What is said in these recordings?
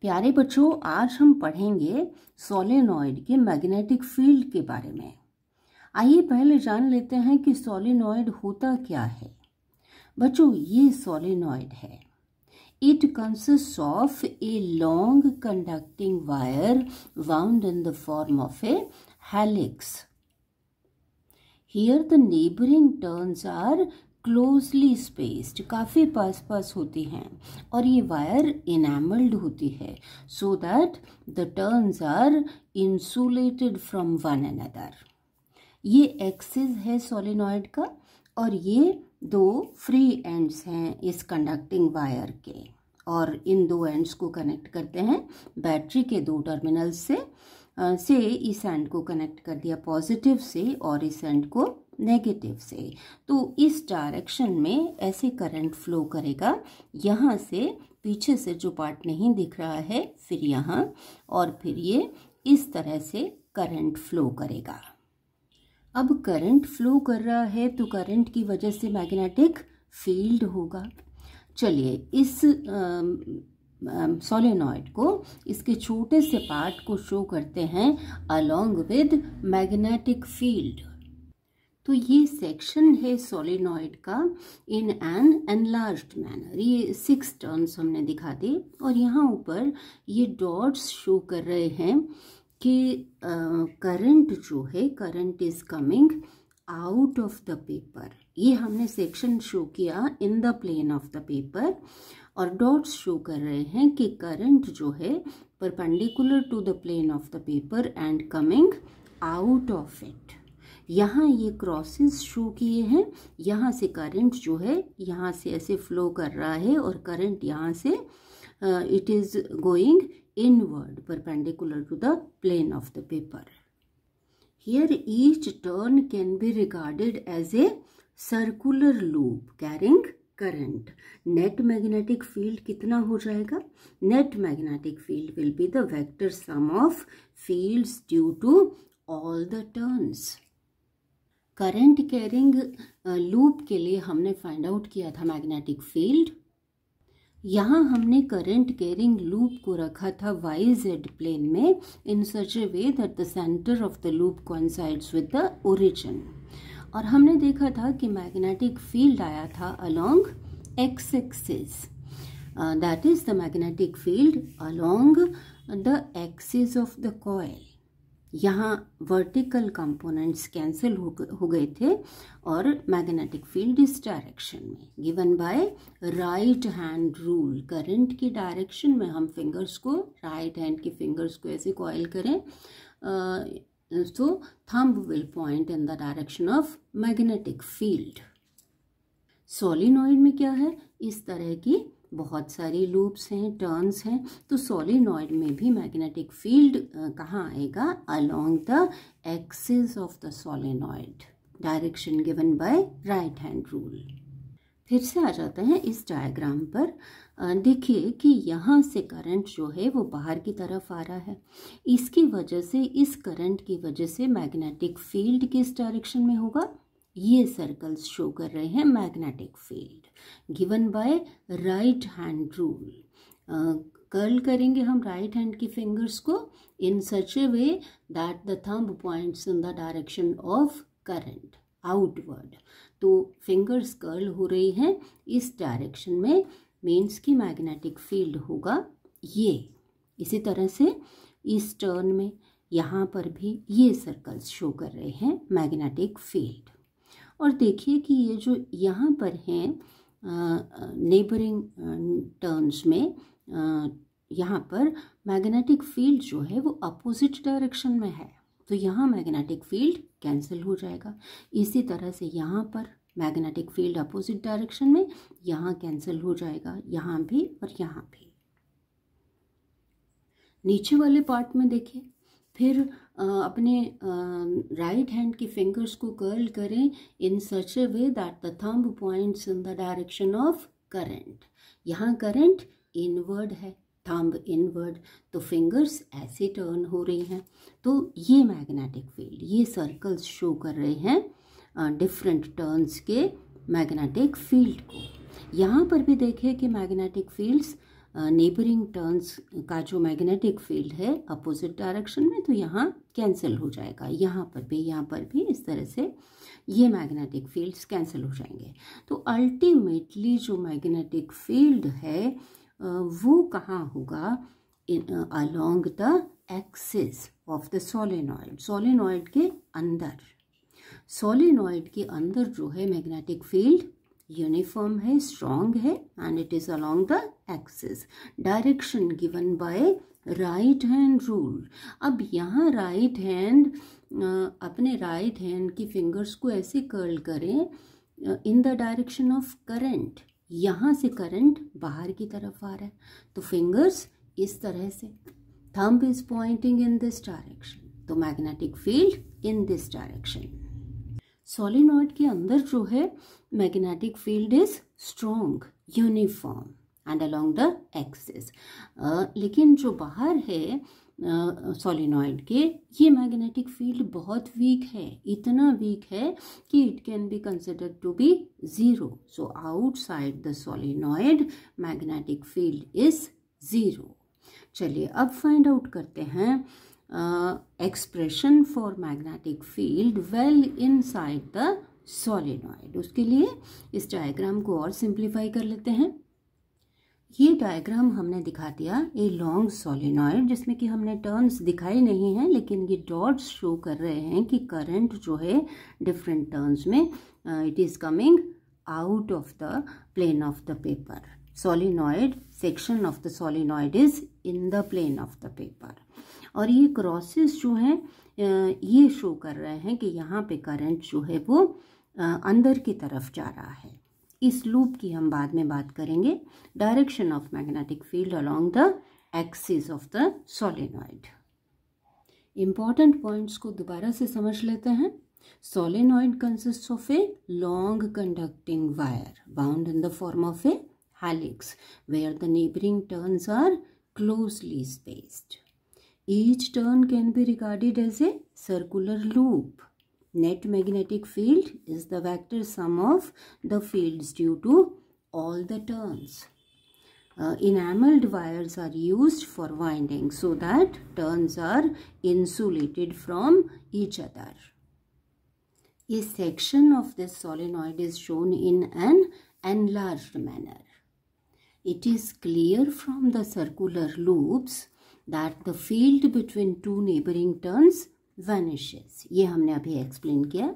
प्यारे बच्चों आज हम पढ़ेंगे सोलेनॉइड के मैग्नेटिक फील्ड के बारे में आइए पहले जान लेते हैं कि सोलेनॉइड होता क्या है बच्चों ये सोलेनॉइड है it consist of a long conducting wire wound in the form of a helix here the neighbouring turns are closely spaced काफ़ी पास पास होती हैं और ये वायर इनामल्ड होती है so that the turns are insulated from one another ये axis है सोलिनॉइड का और ये दो फ्री एंड्स हैं इस कंडक्टिंग वायर के और इन दो एंड्स को कनेक्ट करते हैं बैटरी के दो टर्मिनल से से इस एंड को कनेक्ट कर दिया पॉजिटिव से और इस एंड को नेगेटिव से तो इस डायरेक्शन में ऐसे करंट फ्लो करेगा यहाँ से पीछे से जो पार्ट नहीं दिख रहा है फिर यहाँ और फिर ये इस तरह से करंट फ्लो करेगा अब करंट फ्लो कर रहा है तो करंट की वजह से मैग्नेटिक फील्ड होगा चलिए इस सोलेनॉइड को इसके छोटे से पार्ट को शो करते हैं अलोंग विद मैग्नेटिक फील्ड तो ये सेक्शन है सोलिनॉइड का इन एन एनलार्ज मैनर ये सिक्स टर्म्स हमने दिखा दी और यहाँ ऊपर ये डॉट्स शो कर रहे हैं कि करंट uh, जो है current is coming out of the paper ये हमने सेक्शन शो किया in the plane of the paper और डॉट्स शो कर रहे हैं कि करंट जो है perpendicular to the plane of the paper and coming out of it यहाँ ये क्रॉसेस शो किए हैं यहाँ से करंट जो है यहाँ से ऐसे फ्लो कर रहा है और करंट यहाँ से it is going inward perpendicular to the plane of the paper here each turn can be recorded as a circular loop carrying current net magnetic field कितना हो जाएगा net magnetic field will be the vector sum of fields due to all the turns current carrying loop के लिए हमने find out किया था magnetic field यहाँ हमने करंट कैरिंग लूप को रखा था वाई जेड प्लेन में in such a way that the centre of the loop coincides with the origin और हमने देखा था कि मैग्नेटिक फील्ड आया था along X axis that is the magnetic field along the axis of the coil यहाँ vertical components cancel हो गए थे और मैग्नेटिक फील्ड इस डायरेक्शन में given by right hand rule current की डायरेक्शन में हम फिंगर्स को राइट हैंड के फिंगर्स को ऐसे कॉयल करें so thumb will point in the direction of magnetic field solenoid में क्या है इस तरह की बहुत सारी लूप्स हैं टर्न्स हैं तो सोलिनॉइड में भी मैग्नेटिक फील्ड कहाँ आएगा along the axis of the solenoid direction given by right hand rule फिर से आ जाते हैं इस डायग्राम पर देखिए कि यहाँ से करंट जो है वो बाहर की तरफ आ रहा है इसकी वजह से इस करंट की वजह से मैग्नेटिक फील्ड किस डायरेक्शन में होगा ये सर्कल्स शो कर रहे हैं magnetic field given by right hand rule curl करेंगे हम राइट हैंड की फिंगर्स को in such a way that the thumb points in the direction of current outward तो फिंगर्स कर्ल हो रही हैं इस डायरेक्शन में मेंस की मैग्नेटिक फील्ड होगा ये इसी तरह से इस टर्न में यहाँ पर भी ये सर्कल्स शो कर रहे हैं मैग्नेटिक फील्ड और देखिए कि ये जो यहाँ पर है नेबरिंग टर्न्स में यहाँ पर मैग्नेटिक फील्ड जो है वो अपोजिट डायरेक्शन में है तो यहाँ मैग्नेटिक फील्ड कैंसिल हो जाएगा इसी तरह से यहाँ पर मैग्नेटिक फील्ड अपोजिट डायरेक्शन में यहाँ कैंसिल हो जाएगा यहाँ भी और यहाँ भी नीचे वाले पार्ट में देखिए फिर अपने राइट हैंड की फिंगर्स को कर्ल करें in such a way that the thumb points in the direction of current यहाँ करंट इनवर्ड है थंब इनवर्ड तो फिंगर्स ऐसे टर्न हो रही हैं तो ये मैग्नेटिक फील्ड ये सर्कल्स शो कर रहे हैं डिफरेंट टर्न्स के मैग्नेटिक फील्ड को यहाँ पर भी देखें कि मैग्नेटिक फील्ड्स नेबरिंग टर्न्स का जो मैग्नेटिक फील्ड है अपोजिट डायरेक्शन में तो यहाँ कैंसिल हो जाएगा यहाँ पर भी यहाँ पर भी इस तरह से ये मैग्नेटिक फील्ड्स कैंसिल हो जाएंगे तो अल्टीमेटली जो मैग्नेटिक फील्ड है वो कहाँ होगा along the axis of the solenoid solenoid के अंदर solenoid के अंदर जो है मैग्नेटिक फील्ड यूनिफॉर्म है स्ट्रॉन्ग है and it is along the axis direction given by right hand rule अब यहाँ राइट हैंड अपने राइट हैंड की फिंगर्स को ऐसे कर्ल करें in the direction of current यहाँ से करंट बाहर की तरफ आ रहा है तो फिंगर्स इस तरह से thumb is pointing in this direction तो magnetic field in this direction solenoid के अंदर जो है magnetic field is strong uniform and along the axis लेकिन जो बाहर है सॉलिनॉइड uh, के ये मैग्नेटिक फील्ड बहुत वीक है इतना वीक है कि it can be consider to be zero so outside the solenoid magnetic field is zero चलिए अब फाइंड आउट करते हैं uh, expression for magnetic field well inside the solenoid उसके लिए इस डायग्राम को और सिंप्लीफाई कर लेते हैं ये डायग्राम हमने दिखा दिया ए लॉन्ग सोलिनॉयड जिसमें कि हमने टर्न्स दिखाई नहीं हैं लेकिन ये डॉट्स शो कर रहे हैं कि करंट जो है डिफरेंट टर्न्स में it is coming out of the plane of the paper solenoid section of the solenoid is in the plane of the paper और ये क्रॉसेस जो हैं ये शो कर रहे हैं कि यहाँ पे करंट जो है वो अंदर की तरफ जा रहा है इस लूप की हम बाद में बात करेंगे direction of magnetic field along the axis of the solenoid important points को दोबारा से समझ लेते हैं solenoid consist of a long conducting wire bound in the form of a helix where the neighbouring turns are closely spaced Each turn can be regarded as a circular loop. Net magnetic field is the vector sum of the fields due to all the turns. Uh, enameled wires are used for winding so that turns are insulated from each other. A section of this solenoid is shown in an enlarged manner. It is clear from the circular loops that the field between two neighboring turns vanishes ये हमने अभी explain किया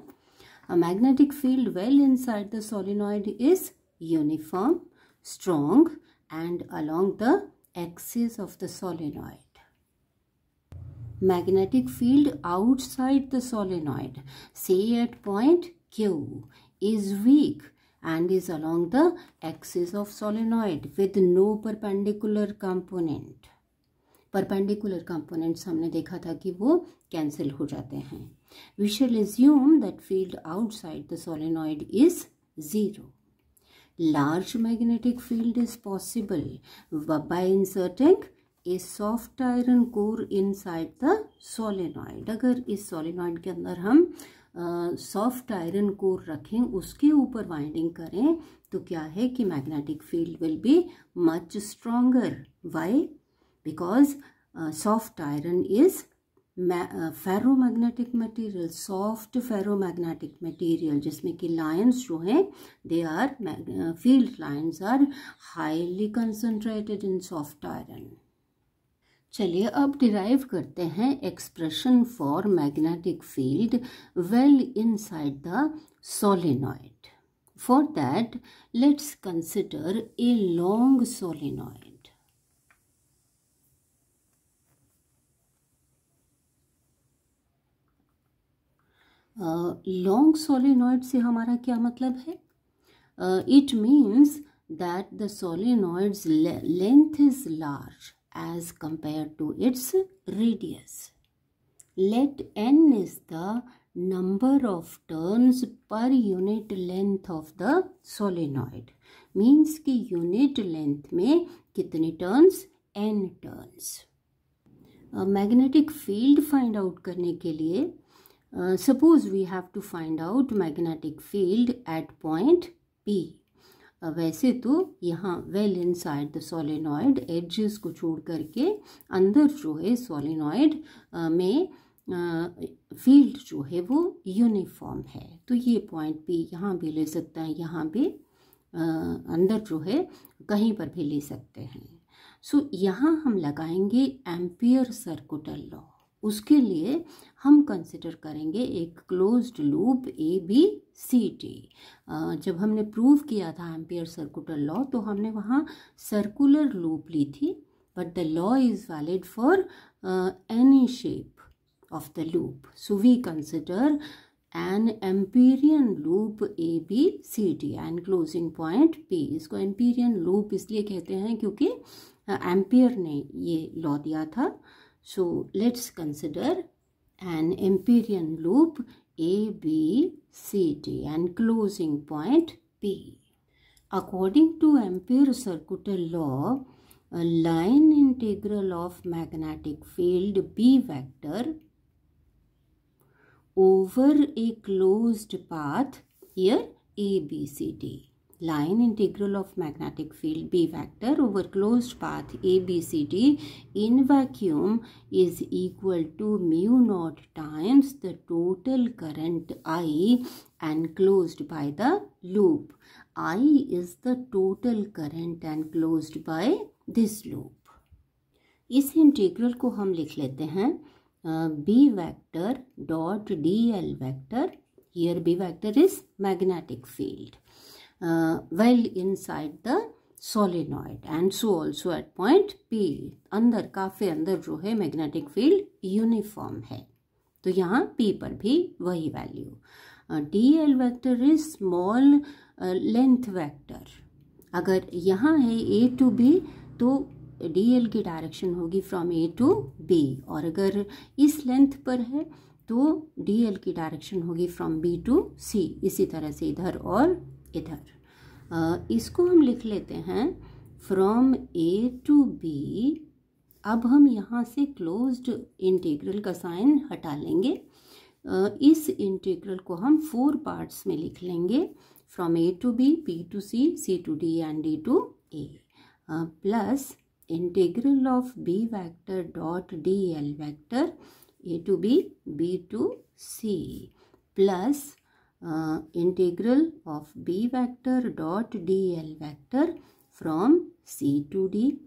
A magnetic field well inside the solenoid is uniform, strong and along the axis of the solenoid. Magnetic field outside the solenoid, say at point Q, is weak and is along the axis of solenoid with no perpendicular component. Perpendicular components हमने देखा था कि वो cancel हो जाते हैं we shall assume that field outside the solenoid is zero large magnetic field is possible by inserting a soft iron core inside the solenoid अगर इस सोलिनॉइड के अंदर हम सॉफ्ट आयरन कोर रखें उसके ऊपर वाइंडिंग करें तो क्या है कि magnetic field will be much stronger why because uh, soft iron is ma uh, ferromagnetic material soft ferromagnetic material jisme ki कि jo hain they are uh, field lines are highly concentrated in soft iron चलिए अब derive करते हैं expression for magnetic field well inside the solenoid for that let's consider a long solenoid long solenoid से हमारा क्या मतलब है it means that the solenoid length is large as compare to its radius let N is the number of turns per unit length of the solenoid means की unit length में कितने turns n turns magnetic field find out करने के लिए suppose uh, suppose we have to find out magnetic field at point P. Uh, वैसे तो यहाँ well inside the solenoid edges को छोड़ करके अंदर जो है सोलिनॉयड uh, में फील्ड जो है वो यूनिफॉर्म है तो ये पॉइंट पी यहाँ भी ले सकते हैं यहाँ भी अंदर जो है कहीं पर भी ले सकते हैं सो so, यहाँ हम लगाएंगे एम्पियर सर्कुटल लॉ उसके लिए हम कंसिडर करेंगे एक closed loop A B C T जब हमने प्रूव किया था एम्पियर सर्कुलर लॉ तो हमने वहाँ सर्कुलर लूप ली थी but the law is valid for any shape of the loop so we consider an Amperian loop A B C T and closing point P इसको Amperian loop इसलिए कहते हैं क्योंकि एम्पियर ने ये लॉ दिया था So let's consider an Empyrean loop A, B, C, D and closing point P. According to Ampere's circuital law, a line integral of magnetic field B vector over a closed path here A, B, C, D line integral of magnetic field B vector over close path A B C D in vacuum is equal to mu naught times the total current I enclosed by the loop I is the total current enclosed by this loop इस integral को हम लिख लेते हैं B vector dot D L vector here B vector is magnetic field uh, well inside the solenoid and so also at point P अंदर काफ़ी अंदर जो है मैग्नेटिक फील्ड यूनिफॉर्म है तो यहाँ पी पर भी वही value D L vector is small length vector अगर यहाँ है ए टू बी तो डी एल की डायरेक्शन होगी फ्रॉम ए टू बी और अगर इस लेंथ पर है तो डी एल की डायरेक्शन होगी फ्रॉम बी टू सी इसी तरह से इधर और इधर इसको हम लिख लेते हैं फ्रॉम ए टू बी अब हम यहाँ से क्लोज्ड इंटीग्रल का साइन हटा लेंगे इस इंटीग्रल को हम फोर पार्ट्स में लिख लेंगे from A to B B to C C to D and D to A plus integral of B vector dot D L vector A to B B to C plus Uh, integral of b vector dot dl vector from c to d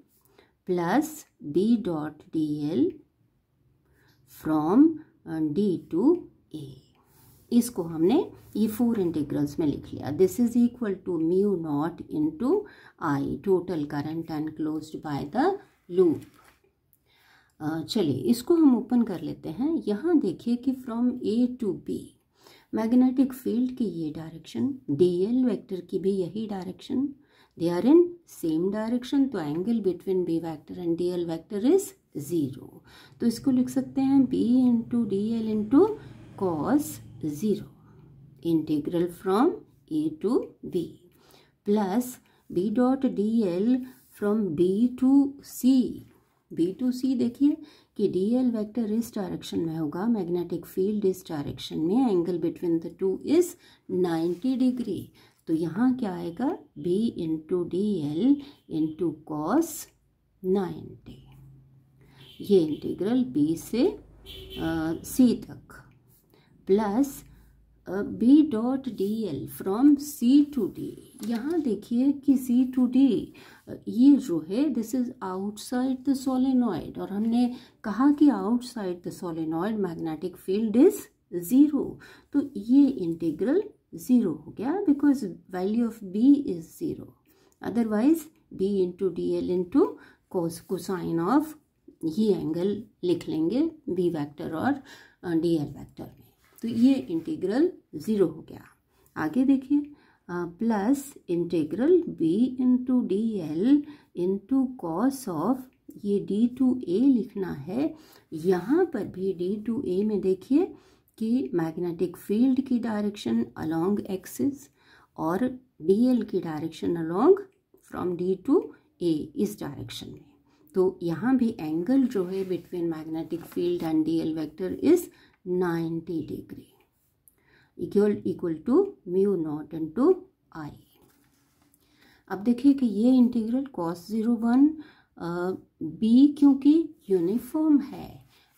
plus b dot dl from uh, d to a इसको हमने ये four integrals में लिख लिया this is equal to mu naught into I total current enclosed by the loop चलिए इसको हम open कर लेते हैं यहाँ देखिए कि from A to B magnetic field की ये डायरेक्शन डी एल वैक्टर की भी यही direction they are in same direction तो angle between B vector and D L vector is zero तो इसको लिख सकते हैं B into D L into cos zero integral from A to B plus B dot D L from B to C B to C देखिए कि D L vector इस direction में होगा मैग्नेटिक फील्ड इस डायरेक्शन में angle between the two is ninety degree तो यहाँ क्या आएगा B into D L into cos ninety ये इंटीग्रल बी से सी तक plus B dot D L from C to D यहाँ देखिए कि सी टू डी ये जो है this is outside the solenoid और हमने कहा कि outside the solenoid magnetic field is zero तो ये इंटीग्रल ज़ीरो हो गया because value of B is zero otherwise B into D L into cos cosine of ये एंगल लिख लेंगे बी वैक्टर और डी एल वैक्टर में तो ये इंटीग्रल ज़ीरो हो गया आगे देखिए plus integral B into D L into cos of ये डी टू ए लिखना है यहाँ पर भी डी टू ए में देखिए कि मैग्नेटिक फील्ड की डायरेक्शन अलोंग एक्सिस और डी एल की direction along from D to A इस डायरेक्शन में तो यहाँ भी एंगल जो है between magnetic field and D L vector is 90 degree equal equal to mu naught to I अब देखिए कि ये integral cos zero one B क्योंकि यूनिफॉर्म है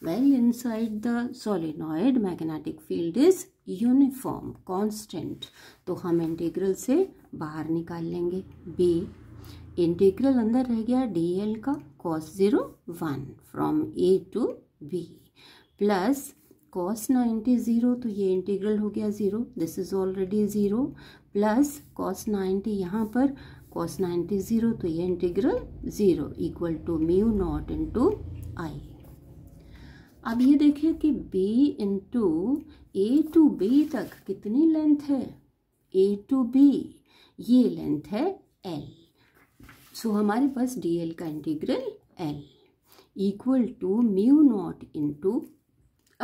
well inside the solenoid magnetic field is uniform constant तो हम integral से बाहर निकाल लेंगे बी इंटीग्रल अंदर रह गया डी एल का cos zero one from A to B plus cos ninety zero तो ये इंटीग्रल हो गया zero this is already zero plus cos ninety यहाँ पर कॉस नाइन्टी ज़ीरो तो ये integral zero equal to mu naught into I अब ये देखिए कि b into A to B तक कितनी लेंथ है ए टू बी ये लेंथ है l सो so, हमारे पास dl का integral l equal to mu naught into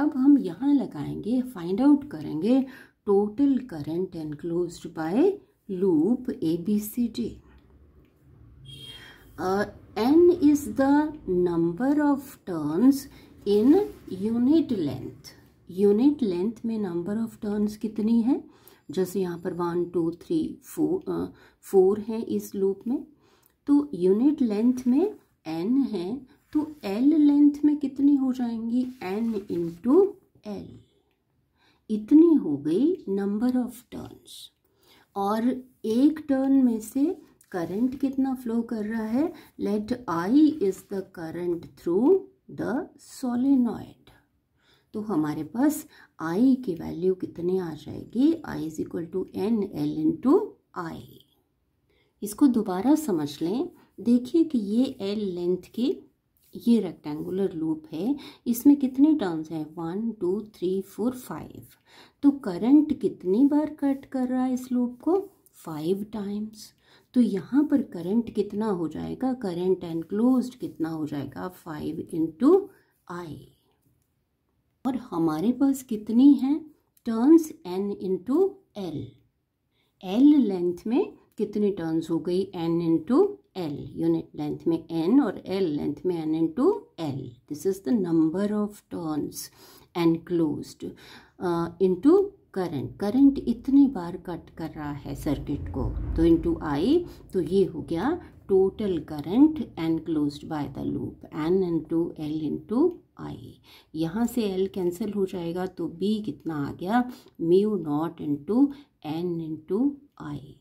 अब हम यहाँ लगाएंगे फाइंड आउट करेंगे total current enclose by loop A B C D N is the number of turns in unit length unit length में number of turns कितनी है जैसे यहाँ पर one two three four four है इस लूप में तो यूनिट लेंथ में एन है तो एल लेंथ में कितनी हो जाएंगी एन इंटू एल इतनी हो गई नंबर ऑफ टर्न्स और एक टर्न में से करंट कितना फ्लो कर रहा है let I is the current through the solenoid तो हमारे पास आई की वैल्यू कितनी आ जाएगी I is equal to N L into I इसको दोबारा समझ लें देखिए कि ये एल लेंथ की ये रेक्टेंगुलर लूप है इसमें कितने टर्म्स हैं one two three four five तो करंट कितनी बार कट कर रहा है इस लूप को फाइव टाइम्स तो यहाँ पर करंट कितना हो जाएगा करंट एनक्लोज कितना हो जाएगा फाइव इंटू आई और हमारे पास कितनी है turns N into L L length में कितनी टर्न्स हो गई N into L unit length में एन और एल लेंथ में N into L this is the number of turns in into current current इतनी बार कट कर रहा है सर्किट को तो इन टू आई तो ये हो गया total current enclose by the loop N into L into I यहाँ से एल कैंसिल हो जाएगा तो बी कितना आ गया mu naught into N to I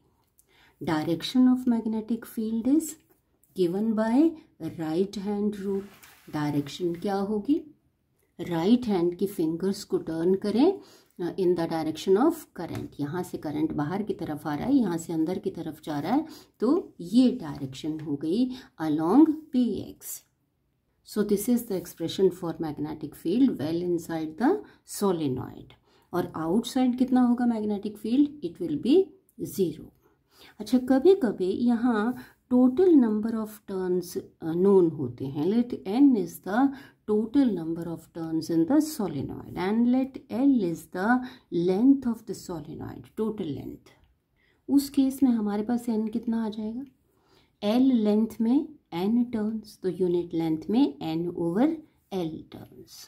direction of magnetic field is given by right hand rule direction क्या होगी right hand की fingers को turn करें in the direction of current यहाँ से करंट बाहर की तरफ आ रहा है यहाँ से अंदर की तरफ जा रहा है तो ये डायरेक्शन हो गई along P X so this is the expression for magnetic field well inside the solenoid और आउटसाइड कितना होगा magnetic field it will be zero अच्छा कभी कभी यहाँ total number of turns known होते हैं let N is the total number of turns in the solenoid and let L is the length of the solenoid total length उस case में हमारे पास एन कितना आ जाएगा एल लेंथ में N turns तो यूनिट लेंथ में एन ओवर एल टर्न्स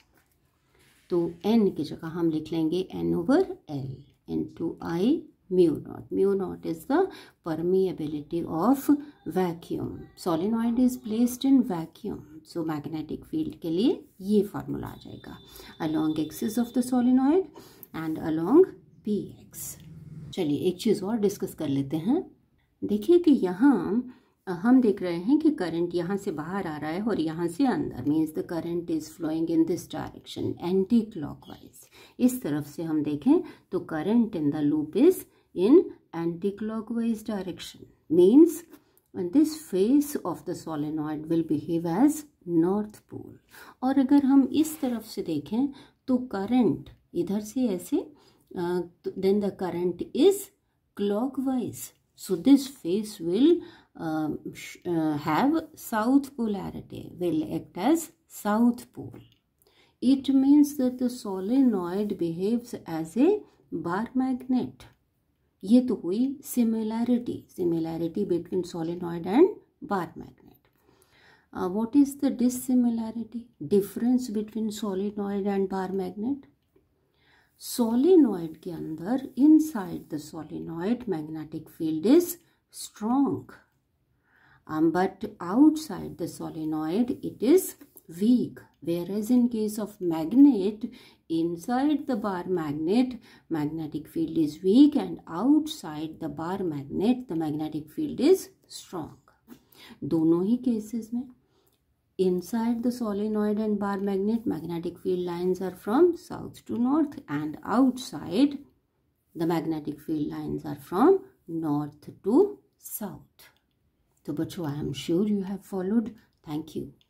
तो एन की जगह हम लिख लेंगे N over L into I mu naught. Mu naught is the permeability of vacuum. Solenoid is placed in vacuum. So magnetic field के लिए ये formula आ जाएगा along axis of the solenoid and along px. चलिए एक चीज़ और discuss कर लेते हैं देखिए कि यहाँ हम देख रहे हैं कि करंट यहाँ से बाहर आ रहा है और यहाँ से अंदर means the current is flowing in this direction anticlockwise इस तरफ से हम देखें तो current in the loop is in anticlockwise direction means when this face of the solenoid will behave as north pole or agar hum is taraf se dekhen to uh, then the current is clockwise so this face will um, uh, have south polarity will act as south pole it means that the solenoid behaves as a bar magnet ये तो हुई similarity similarity between solenoid and bar magnet what is the dissimilarity difference between solenoid and bar magnet solenoid के अंदर inside the solenoid magnetic field is strong but outside the solenoid it is weak whereas in case of magnet inside the bar magnet magnetic field is weak and outside the bar magnet the magnetic field is strong दोनों hi cases में inside the solenoid and bar magnet magnetic field lines are from south to north and outside the magnetic field lines are from north to south so bachcho i am sure you have followed thank you